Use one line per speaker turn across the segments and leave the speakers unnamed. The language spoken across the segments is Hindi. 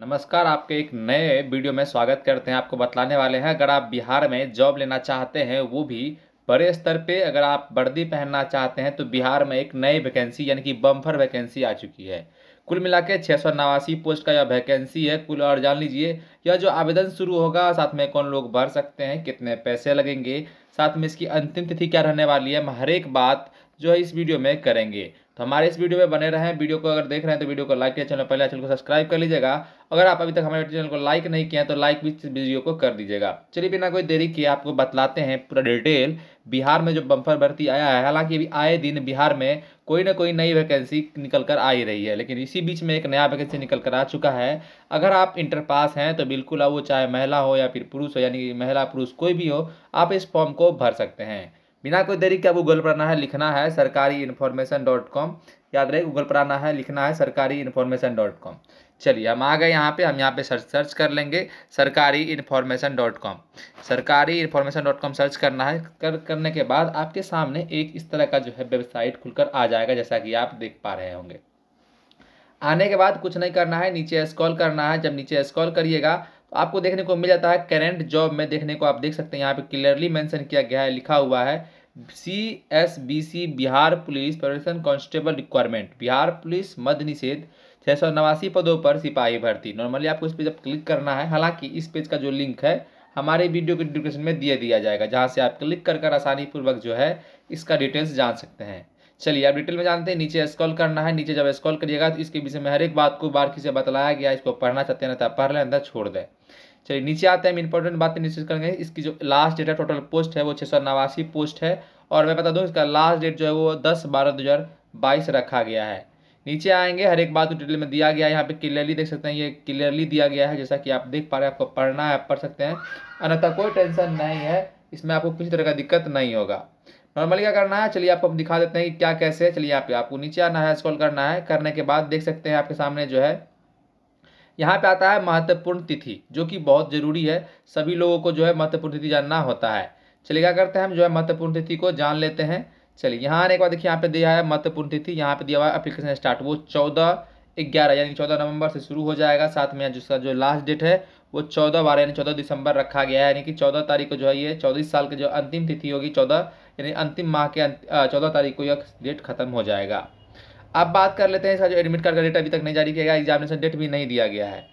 नमस्कार आपके एक नए वीडियो में स्वागत करते हैं आपको बतलाने वाले हैं अगर आप बिहार में जॉब लेना चाहते हैं वो भी बड़े स्तर पे अगर आप वर्दी पहनना चाहते हैं तो बिहार में एक नई वैकेंसी यानी कि बम्फर वैकेंसी आ चुकी है कुल मिला के छः सौ नवासी पोस्ट का यह वैकेंसी है कुल और जान लीजिए यह जो आवेदन शुरू होगा साथ में कौन लोग भर सकते हैं कितने पैसे लगेंगे साथ में इसकी अंतिम तिथि क्या रहने वाली है हम हर एक बात जो है इस वीडियो में करेंगे तो हमारे इस वीडियो में बने रहें वीडियो को अगर देख रहे हैं तो वीडियो को लाइक किया चैनल पहले चैनल को सब्सक्राइब कर लीजिएगा अगर आप अभी तक हमारे चैनल को लाइक नहीं किया तो लाइक भी वीडियो को कर दीजिएगा चलिए बिना कोई देरी किए आपको बतलाते हैं पूरा डिटेल बिहार में जो बम्फर भर्ती आया है हालांकि अभी आए दिन बिहार में कोई ना कोई नई वैकेंसी निकल कर आ ही रही है लेकिन इसी बीच में एक नया वैकेंसी निकल कर आ चुका है अगर आप इंटर पास हैं तो बिल्कुल अब वो चाहे महिला हो या फिर पुरुष हो यानी महिला पुरुष कोई भी हो आप इस फॉर्म को भर सकते हैं बिना कोई देरी के आपको गूगल पर आना है लिखना है सरकारी इन्फॉर्मेशन डॉट कॉम याद रहे गूगल पर आना है लिखना है सरकारी इन्फॉर्मेशन डॉट कॉम चलिए हम आ गए यहाँ पे हम यहाँ पे सर्च सर्च कर लेंगे सरकारी इन्फॉर्मेशन डॉट कॉम सरकारी इन्फॉर्मेशन डॉट कॉम सर्च करना है कर करने के बाद आपके सामने एक इस तरह का जो है वेबसाइट खुलकर आ जाएगा जैसा कि आप देख पा रहे होंगे आने के बाद कुछ नहीं करना है नीचे स्क्रॉल करना है जब नीचे स्क्रॉल करिएगा तो आपको देखने को मिल जाता है करेंट जॉब में देखने को आप देख सकते हैं यहाँ पे क्लियरली मेंशन किया गया है लिखा हुआ है C S B C Bihar police profession constable requirement Bihar police मध्य निषेध छः सौ नवासी पदों पर सिपाही भर्ती नॉर्मली आपको इस पर जब क्लिक करना है हालांकि इस पेज का जो लिंक है हमारे वीडियो के डिस्क्रिप्शन में दिया दिया जाएगा जहाँ से आप क्लिक कर कर आसानीपूर्वक जो है इसका डिटेल्स जान सकते हैं चलिए आप डिटेल में जानते हैं नीचे स्कॉल करना है नीचे जब स्कॉल करिएगा तो इसके विषय में हर एक बात को बार से बतलाया गया इसको पढ़ना चाहते हैं ना तो पढ़ लें अंदर छोड़ दें चलिए नीचे आते हैं इंपॉर्टेंट बातें निश्चित करेंगे इसकी जो लास्ट डेट है टोटल पोस्ट है वो छः सौ नवासी पोस्ट है और मैं बता दूँ इसका लास्ट डेट जो है वो दस बारह दो हज़ार बाईस रखा गया है नीचे आएंगे हर एक बात को डिटेल में दिया गया है यहाँ पे क्लियरली देख सकते हैं ये क्लियरली दिया गया है जैसा कि आप देख पा रहे हैं आपको पढ़ना है आप पढ़ सकते हैं अन्यथा कोई टेंशन नहीं है इसमें आपको किसी तरह का दिक्कत नहीं होगा नॉर्मली क्या करना है चलिए आपको हम दिखा देते हैं कि क्या कैसे है चलिए यहाँ पे आपको नीचे आना है स्कॉल करना है करने के बाद देख सकते हैं आपके सामने जो है यहाँ पे आता है महत्वपूर्ण तिथि जो कि बहुत ज़रूरी है सभी लोगों को जो है महत्वपूर्ण तिथि जानना होता है चलिए क्या करते हैं हम जो है महत्वपूर्ण तिथि को जान लेते हैं चलिए यहाँ आने के बाद देखिए यहाँ पे दिया है महत्वपूर्ण तिथि यहाँ पे दिया हुआ है अप्लीकेशन स्टार्ट वो चौदह ग्यारह यानी चौदह नवंबर से शुरू हो जाएगा साथ में जिसका जो लास्ट डेट है वो चौदह बारह यानी चौदह दिसंबर रखा गया है यानी कि चौदह तारीख को जो है ये चौबीस साल की जो अंतिम तिथि होगी चौदह यानी अंतिम माह के चौदह तारीख को यह डेट खत्म हो जाएगा अब बात कर लेते हैं इसका जो एडमिट कार्ड का डेट अभी तक नहीं जारी किया गया एग्जामिनेशन डेट भी नहीं दिया गया है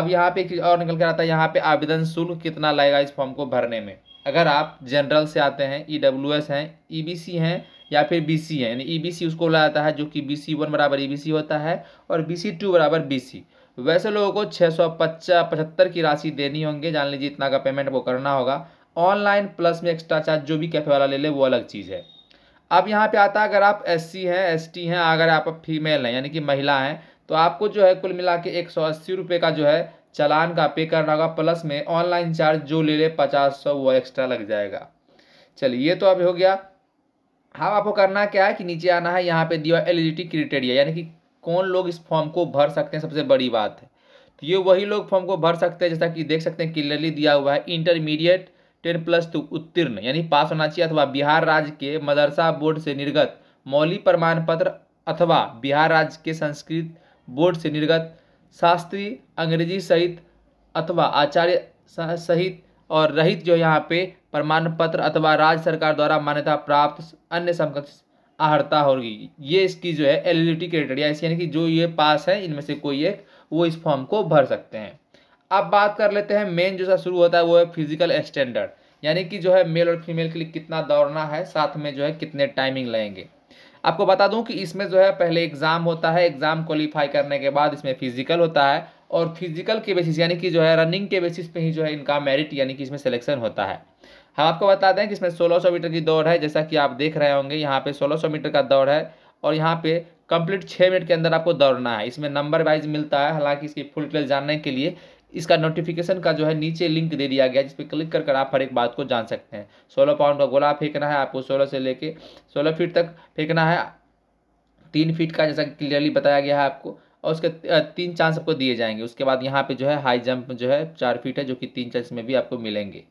अब यहाँ पे एक और निकल कर आता है यहाँ पे आवेदन शुल्क कितना लगेगा इस फॉर्म को भरने में अगर आप जनरल से आते हैं ई डब्ल्यू एस हैं ई बी सी हैं या फिर बी सी है यानी ई बी सी उसको लाता है जो कि बी सी वन बराबर ई बी सी होता है और बी सी टू बराबर बी सी वैसे लोगों को छः सौ पचहत्तर की राशि देनी होंगे जान लीजिए इतना का पेमेंट वो करना होगा ऑनलाइन प्लस में एक्स्ट्रा चार्ज जो भी कैफे वाला ले ले वो अलग चीज़ है अब यहाँ पे आता है अगर आप एस सी हैं एस टी हैं अगर आप फीमेल हैं यानी कि महिला हैं तो आपको जो है कुल मिला के एक सौ अस्सी रुपये का जो है चलान का पे करना होगा प्लस में ऑनलाइन चार्ज जो ले ले पचास सौ वो एक्स्ट्रा लग जाएगा चलिए ये तो अभी हो गया हाँ आपको करना क्या है कि नीचे आना है यहाँ पे दिया एलिजिटी क्रिटेरिया e यानी कि कौन लोग इस फॉर्म को भर सकते हैं सबसे बड़ी बात है तो ये वही लोग फॉर्म को भर सकते हैं जैसा कि देख सकते हैं क्लियरली दिया हुआ है इंटरमीडिएट टेन प्लस टू उत्तीर्ण यानी पास होना चाहिए अथवा बिहार राज्य के मदरसा बोर्ड से निर्गत मौली प्रमाण पत्र अथवा बिहार राज्य के संस्कृत बोर्ड से निर्गत शास्त्री अंग्रेजी सहित अथवा आचार्य सहित और रहित जो यहाँ पे प्रमाण पत्र अथवा राज्य सरकार द्वारा मान्यता प्राप्त अन्य समकक्ष आहर्ता होगी ये इसकी जो है एलिजिबिलिटी क्राइटेरिया इस यानी कि जो ये पास है इनमें से कोई एक वो इस फॉर्म को भर सकते हैं अब बात कर लेते हैं मेन जो सा शुरू होता है वो है फिजिकल स्टैंडर्ड यानी कि जो है मेल और फीमेल के लिए कितना दौड़ना है साथ में जो है कितने टाइमिंग लगेंगे आपको बता दूं कि इसमें जो है पहले एग्ज़ाम होता है एग्ज़ाम क्वालिफाई करने के बाद इसमें फिजिकल होता है और फिजिकल के बेसिस यानी कि जो है रनिंग के बेसिस पे ही जो है इनका मेरिट यानी कि इसमें सिलेक्शन होता है हम आपको बता दें कि इसमें 1600 मीटर की दौड़ है जैसा कि आप देख रहे होंगे यहाँ पे 1600 मीटर का दौड़ है और यहाँ पे कंप्लीट छः मिनट के अंदर आपको दौड़ना है इसमें नंबर वाइज मिलता है हालांकि इसकी फुल डिटेल जानने के लिए इसका नोटिफिकेशन का जो है नीचे लिंक दे दिया गया है जिस पर क्लिक कर कर आप हर एक बात को जान सकते हैं सोलह पाउंड का गोला फेंकना है आपको सोलह से लेके सोलह फीट तक फेंकना है तीन फीट का जैसा क्लियरली बताया गया है आपको और उसके तीन चांस आपको दिए जाएंगे उसके बाद यहाँ पे जो है हाई जंप जो है चार फीट है जो कि तीन चांस में भी आपको मिलेंगे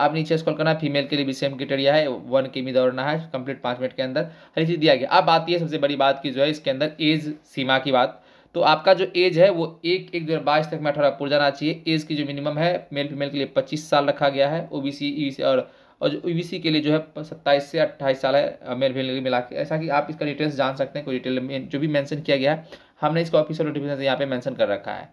आप नीचे स्कॉल करना फीमेल के लिए भी सेम क्रिटेरिया है वन के भी दौड़ना है कंप्लीट पाँच मिनट के अंदर हर चीज़ दिया गया अब आती है सबसे बड़ी बात की जो है इसके अंदर एज सीमा की बात तो आपका जो एज है वो एक एक दो हज़ार बाईस तक में अठारह पुर जाना चाहिए एज की जो मिनिमम है मेल फीमेल के लिए पच्चीस साल रखा गया है ओ बी e और और जो ई के लिए जो है सत्ताईस से अट्ठाईस साल है मेल वैल्यू मिला के ऐसा कि आप इसका डिटेल्स जान सकते हैं कोई डिटेल में जो भी मैंशन किया गया है हमने इसका ऑफिशियल नोटिफिकेशन यहाँ पे मेंशन कर रखा है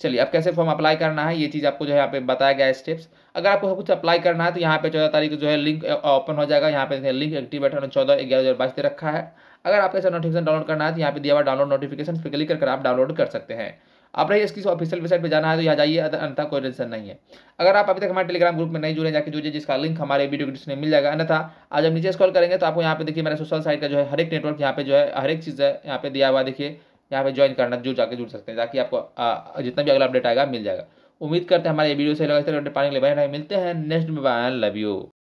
चलिए अब कैसे फॉर्म अप्लाई करना है ये चीज़ आपको जो है यहाँ पे बताया गया स्टेप्स अगर आपको कुछ अप्लाई करना है तो यहाँ पे चौदह तारीख को जो है लिंक ओपन हो जाएगा यहाँ पे लिंक एक्टिवेट होने चौदह ग्यारह हज़ार बाईस रखा है अगर आपको ऐसा नोटिफिकेशन डाउनलोड करना है तो यहाँ पे दिया हुआ डाउनलोड नोटिफिकेशन पर क्लिक कर आप डाउनलोड कर सकते हैं आप रही इसकी ऑफिशियल वेबसाइट पर जाना है तो यहाँ जाइए अन्यथा कोई टेंशन नहीं है अगर आप अभी तक हमारे टेलीग्राम ग्रुप में नहीं जुड़े जाकर जुड़े जिसका लिंक हमारे वीडियो डिस्क्रिप्शन में मिल जाएगा अन्यथा आज हम नीचे स्कॉल करेंगे तो आपको यहाँ पे देखिए मेरा सोशल साइट का जो है हर एक नेटवर्क यहाँ पे जो है हर एक चीज़ है यहाँ पे दिया हुआ देखिए यहाँ पे ज्वाइन करना जो जाके जुड़ सकते हैं ताकि आपको जितना भी अगला अपडेट आएगा मिल जाएगा उम्मीद करते हैं हमारे वीडियो से लगा पाने के लिए बने मिलते हैं नेक्स्ट में बाय लव यू